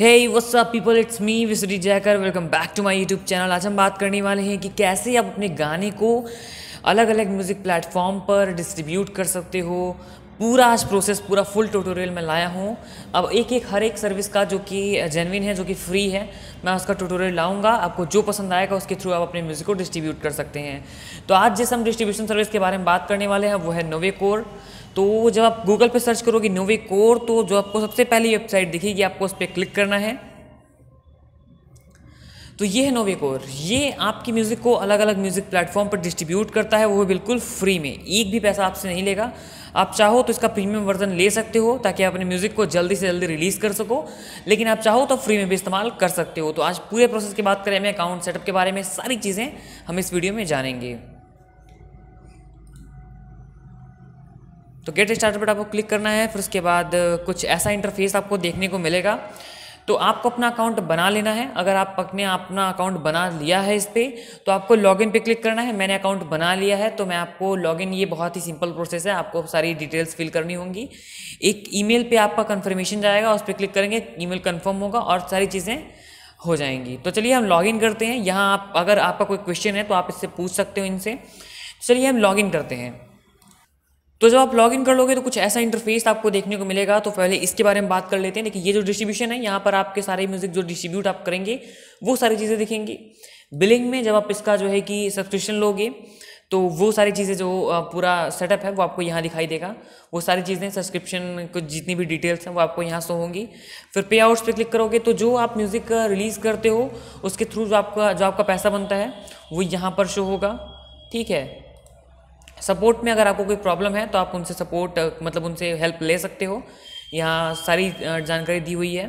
hey what's up people it's me विसरी Jaykar welcome back to my YouTube channel आज हम बात करने वाले हैं कि कैसे आप अपने गाने को अलग अलग म्यूज़िक प्लेटफॉर्म पर डिस्ट्रीब्यूट कर सकते हो पूरा आज प्रोसेस पूरा फुल ट्यूटोरियल में लाया हूँ अब एक एक हर एक सर्विस का जो कि जेनविन है जो कि फ्री है मैं उसका ट्यूटोरियल लाऊंगा आपको जो पसंद आएगा उसके थ्रू आप अपने म्यूज़िक को डिस्ट्रीब्यूट कर सकते हैं तो आज जिस हम डिस्ट्रीब्यूशन सर्विस के बारे में बात करने वाले हैं वो है नोवे कोर तो जब आप गूगल पर सर्च करोगे नोवे कोर तो जो आपको सबसे पहली वेबसाइट दिखेगी आपको उस पर क्लिक करना है तो ये है नोवे कोर ये आपकी म्यूज़िक को अलग अलग म्यूज़िक प्लेटफॉर्म पर डिस्ट्रीब्यूट करता है वो बिल्कुल फ्री में एक भी पैसा आपसे नहीं लेगा आप चाहो तो इसका प्रीमियम वर्जन ले सकते हो ताकि आप अपने म्यूज़िक को जल्दी से जल्दी रिलीज़ कर सको लेकिन आप चाहो तो फ्री में भी इस्तेमाल कर सकते हो तो आज पूरे प्रोसेस की बात करें हमें अकाउंट सेटअप के बारे में सारी चीज़ें हम इस वीडियो में जानेंगे तो गेट स्टार्टर पर आपको क्लिक करना है फिर उसके बाद कुछ ऐसा इंटरफेस आपको देखने को मिलेगा तो आपको अपना अकाउंट बना लेना है अगर आप अपने अपना अकाउंट बना लिया है इस पर तो आपको लॉगिन पे क्लिक करना है मैंने अकाउंट बना लिया है तो मैं आपको लॉगिन ये बहुत ही सिंपल प्रोसेस है आपको सारी डिटेल्स फिल करनी होंगी एक ईमेल पे आपका कन्फर्मेशन जाएगा उस पर क्लिक करेंगे ईमेल कन्फर्म होगा और सारी चीज़ें हो जाएंगी तो चलिए हम लॉगिन करते हैं यहाँ आप अगर आपका कोई क्वेश्चन है तो आप इससे पूछ सकते हो इनसे चलिए हम लॉगिन करते हैं तो जब आप लॉग इन कर लोगे तो कुछ ऐसा इंटरफेस आपको देखने को मिलेगा तो पहले इसके बारे में बात कर लेते हैं देखिए ये जो डिस्ट्रीब्यूशन है यहाँ पर आपके सारे म्यूज़िक जो डिस्ट्रीब्यूट आप करेंगे वो सारी चीज़ें दिखेंगी बिलिंग में जब आप इसका जो है कि सब्सक्रिप्शन लोगे तो वो सारी चीज़ें जो पूरा सेटअप है वो आपको यहाँ दिखाई देगा वो सारी चीज़ें सब्सक्रिप्शन को जितनी भी डिटेल्स हैं वो आपको यहाँ शो होंगी फिर पे आउट्स पर क्लिक करोगे तो जो आप म्यूज़िक रिलीज़ करते हो उसके थ्रू जो आपका जो आपका पैसा बनता है वो यहाँ पर शो होगा ठीक है सपोर्ट में अगर आपको कोई प्रॉब्लम है तो आप उनसे सपोर्ट मतलब उनसे हेल्प ले सकते हो यहाँ सारी जानकारी दी हुई है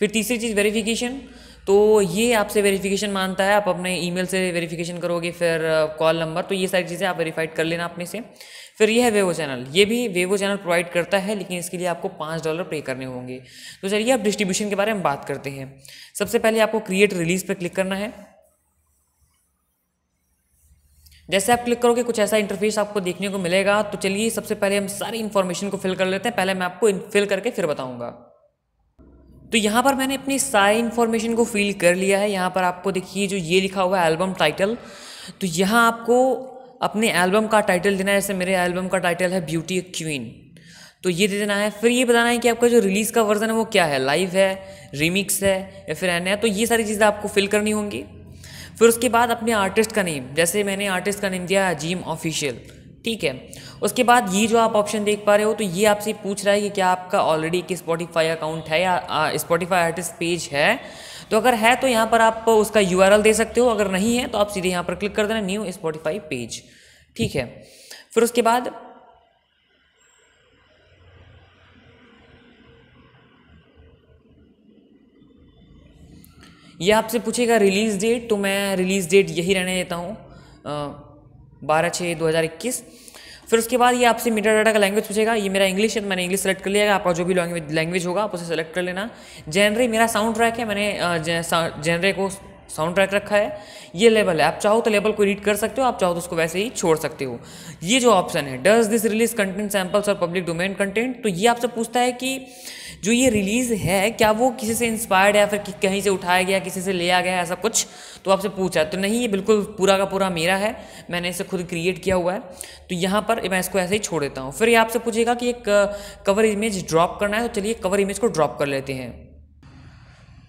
फिर तीसरी चीज़ वेरिफिकेशन तो ये आपसे वेरिफिकेशन मानता है आप अपने ईमेल से वेरिफिकेशन करोगे फिर कॉल नंबर तो ये सारी चीज़ें आप वेरीफाइड कर लेना अपने से फिर यह है वेवो चैनल ये भी वेवो चैनल प्रोवाइड करता है लेकिन इसके लिए आपको पाँच डॉलर पे करने होंगे तो चलिए आप डिस्ट्रीब्यूशन के बारे में बात करते हैं सबसे पहले आपको क्रिएट रिलीज़ पर क्लिक करना है जैसे आप क्लिक करोगे कुछ ऐसा इंटरफेस आपको देखने को मिलेगा तो चलिए सबसे पहले हम सारी इन्फॉर्मेशन को फिल कर लेते हैं पहले मैं आपको फिल करके फिर बताऊँगा तो यहाँ पर मैंने अपनी सारी इन्फॉर्मेशन को फिल कर लिया है यहाँ पर आपको देखिए जो ये लिखा हुआ है एल्बम टाइटल तो यहाँ आपको अपने एल्बम का टाइटल देना है जैसे मेरे एल्बम का टाइटल है ब्यूटी क्वीन तो ये दे देना है फिर ये बताना है कि आपका जो रिलीज़ का वर्जन है वो क्या है लाइव है रिमिक्स है या फिर एन है तो ये सारी चीज़ें आपको फिल करनी होंगी फिर उसके बाद अपने आर्टिस्ट का नेम जैसे मैंने आर्टिस्ट का नेम दिया अजीम ऑफिशियल ठीक है उसके बाद ये जो आप ऑप्शन देख पा रहे हो तो ये आपसे पूछ रहा है कि क्या आपका ऑलरेडी एक स्पॉटिफाई अकाउंट है या स्पॉटिफाई आर्टिस्ट पेज है तो अगर है तो यहाँ पर आप उसका यू दे सकते हो अगर नहीं है तो आप सीधे यहाँ पर क्लिक कर देना न्यू स्पॉटिफाई पेज ठीक है फिर उसके बाद ये आपसे पूछेगा रिलीज़ डेट तो मैं रिलीज़ डेट यही रहने देता हूँ बारह छः दो हज़ार इक्कीस फिर उसके बाद ये आपसे मीटर डाटा का लैंग्वेज पूछेगा ये मेरा इंग्लिश है तो मैंने इंग्लिश सेलेक्ट कर लिया आपका जो भी लैंग्वेज लैंग्वेज होगा आप उसे सेलेक्ट कर लेना जनरे मेरा साउंड ट्रैक है मैंने जेनरे को साउंड ट्रैक रखा है ये लेबल है आप चाहो तो लेबल को रीड कर सकते हो आप चाहो तो उसको वैसे ही छोड़ सकते हो ये जो ऑप्शन है does this release content samples और पब्लिक डोमेन कंटेंट तो ये आपसे पूछता है कि जो ये रिलीज़ है क्या वो किसी से इंस्पायर्ड है या फिर कहीं से उठाया गया किसी से लिया गया ऐसा कुछ तो आपसे पूछा है तो नहीं ये बिल्कुल पूरा का पूरा मेरा है मैंने इसे खुद क्रिएट किया हुआ है तो यहाँ पर मैं इसको ऐसे ही छोड़ देता हूँ फिर ये आपसे पूछेगा कि एक कवर इमेज ड्रॉप करना है तो चलिए कवर इमेज को ड्रॉप कर लेते हैं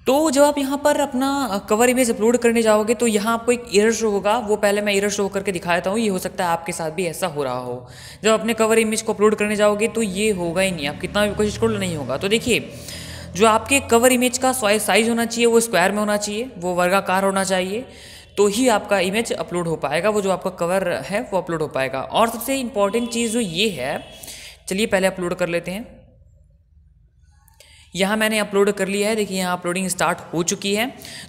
तो जब आप यहाँ पर अपना कवर इमेज अपलोड करने जाओगे तो यहाँ आपको एक एयर शो होगा वो पहले मैं एयर शो करके देता हूँ ये हो सकता है आपके साथ भी ऐसा हो रहा हो जब अपने कवर इमेज को अपलोड करने जाओगे तो ये होगा ही नहीं आप कितना भी कोशिश करो नहीं होगा तो देखिए जो आपके कवर इमेज का साइज होना चाहिए वो स्क्वायर में होना चाहिए वो वर्गाकार होना चाहिए तो ही आपका इमेज अपलोड हो पाएगा वो जो आपका कवर है वो अपलोड हो पाएगा और सबसे इम्पॉर्टेंट चीज़ जो ये है चलिए पहले अपलोड कर लेते हैं यहाँ मैंने अपलोड कर लिया है देखिए यहाँ अपलोडिंग स्टार्ट हो चुकी है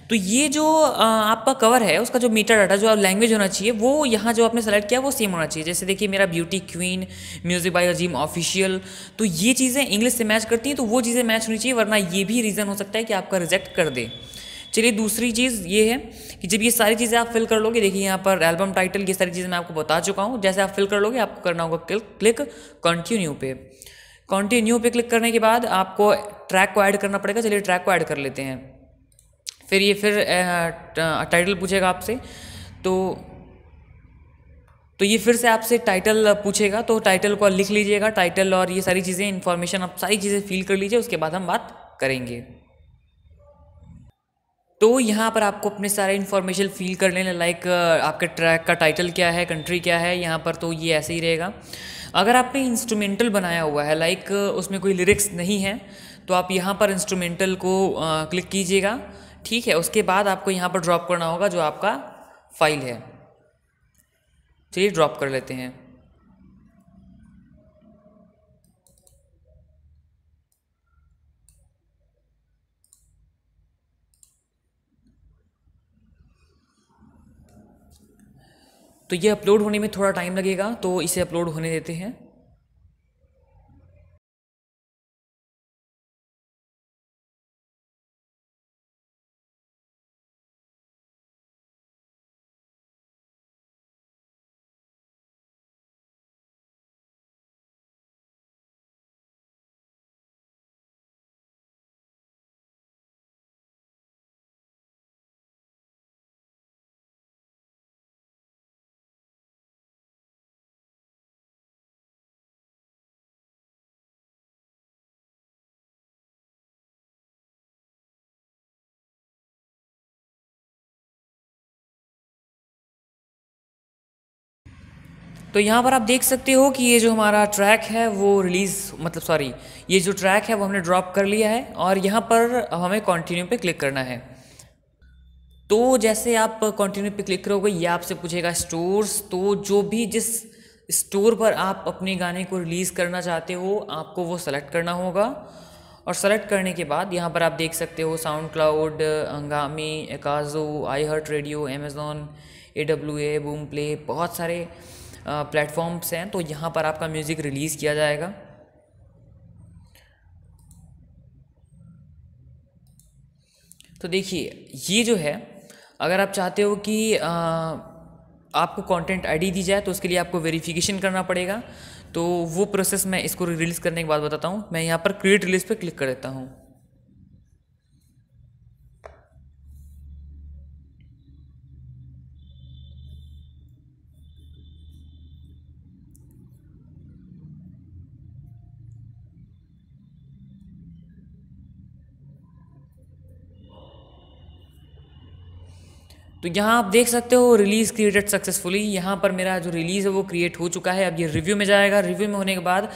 तो ये जो आपका कवर है उसका जो मीटर डाटा जो लैंग्वेज होना चाहिए वो यहाँ जो आपने सेलेक्ट किया वो सेम होना चाहिए जैसे देखिए मेरा beauty queen music by Azeem official तो ये चीज़ें इंग्लिश से मैच करती हैं तो वो चीज़ें मैच होनी चाहिए वरना ये भी रीज़न हो सकता है कि आपका रिजेक्ट कर दे चलिए दूसरी चीज़ ये है कि जब ये सारी चीज़ें आप फिल कर लोगे देखिए यहाँ पर एल्बम टाइटल ये सारी चीज़ें मैं आपको बता चुका हूँ जैसे आप फिल कर लोगे आपको करना होगा क्लिक क्लिक कंटिन्यू पे कंटिन्यू पे क्लिक करने के बाद आपको ट्रैक को ऐड करना पड़ेगा चलिए ट्रैक को ऐड कर लेते हैं फिर ये फिर टाइटल पूछेगा आपसे तो तो ये फिर से आपसे टाइटल पूछेगा तो टाइटल को लिख लीजिएगा टाइटल और ये सारी चीज़ें इन्फॉर्मेशन आप सारी चीज़ें फील कर लीजिए उसके बाद हम बात करेंगे तो यहाँ पर आपको अपने सारे इन्फॉर्मेशन फील कर लेना लाइक आपके ट्रैक का टाइटल क्या है कंट्री क्या है यहाँ पर तो ये ऐसे ही रहेगा अगर आपने इंस्ट्रूमेंटल बनाया हुआ है लाइक उसमें कोई लिरिक्स नहीं है तो आप यहाँ पर इंस्ट्रूमेंटल को क्लिक कीजिएगा ठीक है उसके बाद आपको यहाँ पर ड्रॉप करना होगा जो आपका फाइल है चलिए ड्रॉप कर लेते हैं तो ये अपलोड होने में थोड़ा टाइम लगेगा तो इसे अपलोड होने देते हैं तो यहाँ पर आप देख सकते हो कि ये जो हमारा ट्रैक है वो रिलीज़ मतलब सॉरी ये जो ट्रैक है वो हमने ड्रॉप कर लिया है और यहाँ पर हमें कॉन्टिन्यू पे क्लिक करना है तो जैसे आप कॉन्टिन्यू पे क्लिक करोगे ये आपसे पूछेगा स्टोर्स तो जो भी जिस स्टोर पर आप अपने गाने को रिलीज़ करना चाहते हो आपको वो सेलेक्ट करना होगा और सेलेक्ट करने के बाद यहाँ पर आप देख सकते हो साउंड क्लाउड हंगामी एकाजो I heart radio Amazon A W A boom play बहुत सारे प्लेटफॉर्म्स हैं तो यहाँ पर आपका म्यूज़िक रिलीज़ किया जाएगा तो देखिए ये जो है अगर आप चाहते हो कि आ, आपको कंटेंट आईडी दी जाए तो उसके लिए आपको वेरिफिकेशन करना पड़ेगा तो वो प्रोसेस मैं इसको रिलीज़ करने के बाद बताता हूँ मैं यहाँ पर क्रिएट रिलीज़ पर क्लिक कर देता हूँ तो यहाँ आप देख सकते हो रिलीज़ क्रिएटेड सक्सेसफुली यहाँ पर मेरा जो रिलीज़ है वो क्रिएट हो चुका है अब ये रिव्यू में जाएगा रिव्यू में होने के बाद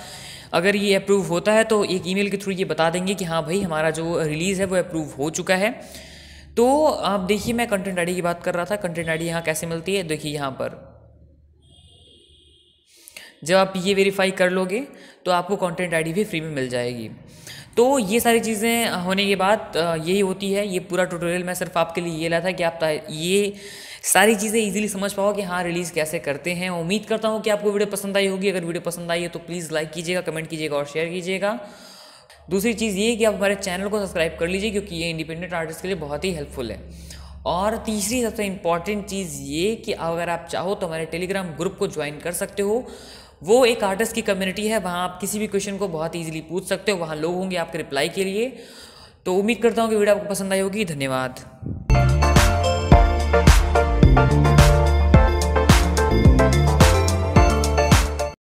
अगर ये अप्रूव होता है तो एक ईमेल के थ्रू ये बता देंगे कि हाँ भाई हमारा जो रिलीज़ है वो अप्रूव हो चुका है तो आप देखिए मैं कंटेंट आईडी की बात कर रहा था कंटेंट आईडी यहाँ कैसे मिलती है देखिए यहाँ पर जब आप ये वेरीफाई कर लोगे तो आपको कंटेंट आईडी भी फ्री में मिल जाएगी तो ये सारी चीज़ें होने के बाद यही होती है ये पूरा ट्यूटोरियल मैं सिर्फ आपके लिए ये ला था कि आप ये सारी चीज़ें इजीली समझ पाओ कि हाँ रिलीज़ कैसे करते हैं उम्मीद करता हूँ कि आपको वीडियो पसंद आई होगी अगर वीडियो पसंद आई है तो प्लीज़ लाइक कीजिएगा कमेंट कीजिएगा और शेयर कीजिएगा दूसरी चीज़ ये कि आप हमारे चैनल को सब्सक्राइब कर लीजिए क्योंकि ये इंडिपेंडेंट आर्टिस्ट के लिए बहुत ही हेल्पफुल है और तीसरी सबसे इम्पॉर्टेंट चीज़ ये कि अगर आप चाहो तो हमारे टेलीग्राम ग्रुप को ज्वाइन कर सकते हो वो एक आर्टिस्ट की कम्युनिटी है वहाँ आप किसी भी क्वेश्चन को बहुत ईजिली पूछ सकते हो वहाँ लोग होंगे आपके रिप्लाई के लिए तो उम्मीद करता हूँ कि वीडियो आपको पसंद आई होगी धन्यवाद